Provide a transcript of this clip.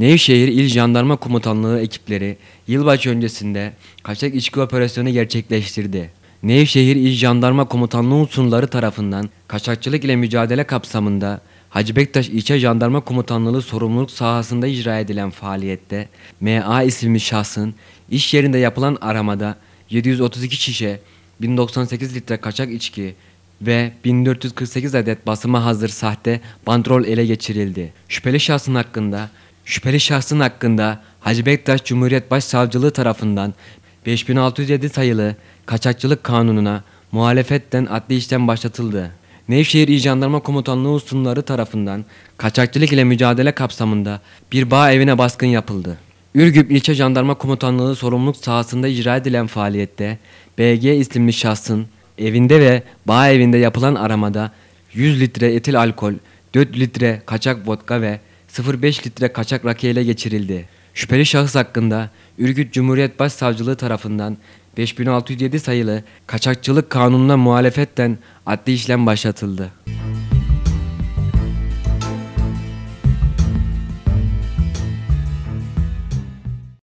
Nevşehir İl Jandarma Komutanlığı ekipleri yılbaşı öncesinde kaçak içki operasyonu gerçekleştirdi. Nevşehir İl Jandarma Komutanlığı unsurları tarafından kaçakçılık ile mücadele kapsamında Hacı Bektaş İlçe Jandarma Komutanlığı sorumluluk sahasında icra edilen faaliyette MA isimli şahsın iş yerinde yapılan aramada 732 şişe, 1098 litre kaçak içki, ve 1448 adet basıma hazır sahte bandrol ele geçirildi. Şüpheli şahsın hakkında Şüpheli şahsın hakkında Hacı Bektaş Cumhuriyet Başsavcılığı tarafından 5607 sayılı kaçakçılık kanununa muhalefetten adli işlem başlatıldı. Nevşehir İl Jandarma Komutanlığı ustunları tarafından kaçakçılık ile mücadele kapsamında bir bağ evine baskın yapıldı. Ürgüp İlçe Jandarma Komutanlığı sorumluluk sahasında icra edilen faaliyette BG isimli şahsın evinde ve bağ evinde yapılan aramada 100 litre etil alkol, 4 litre kaçak vodka ve 0,5 litre kaçak rakı ele geçirildi. Şüpheli şahıs hakkında Ürgüt Cumhuriyet Başsavcılığı tarafından 5607 sayılı kaçakçılık kanununa muhalefetten adli işlem başlatıldı.